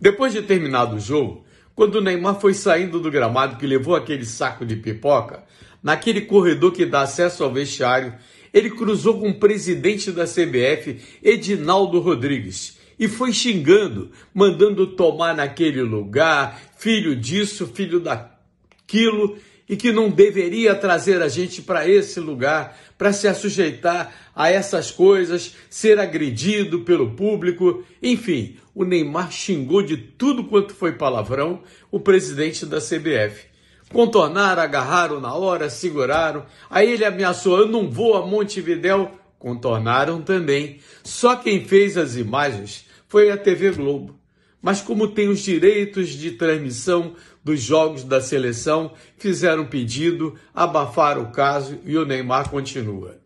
Depois de terminado o jogo, quando o Neymar foi saindo do gramado que levou aquele saco de pipoca, naquele corredor que dá acesso ao vestiário, ele cruzou com o presidente da CBF, Edinaldo Rodrigues, e foi xingando, mandando tomar naquele lugar, filho disso, filho daquilo e que não deveria trazer a gente para esse lugar, para se assujeitar a essas coisas, ser agredido pelo público. Enfim, o Neymar xingou de tudo quanto foi palavrão o presidente da CBF. Contornaram, agarraram na hora, seguraram. Aí ele ameaçou: eu não vou a Montevidéu. Contornaram também. Só quem fez as imagens foi a TV Globo mas como tem os direitos de transmissão dos jogos da seleção, fizeram pedido, abafaram o caso e o Neymar continua.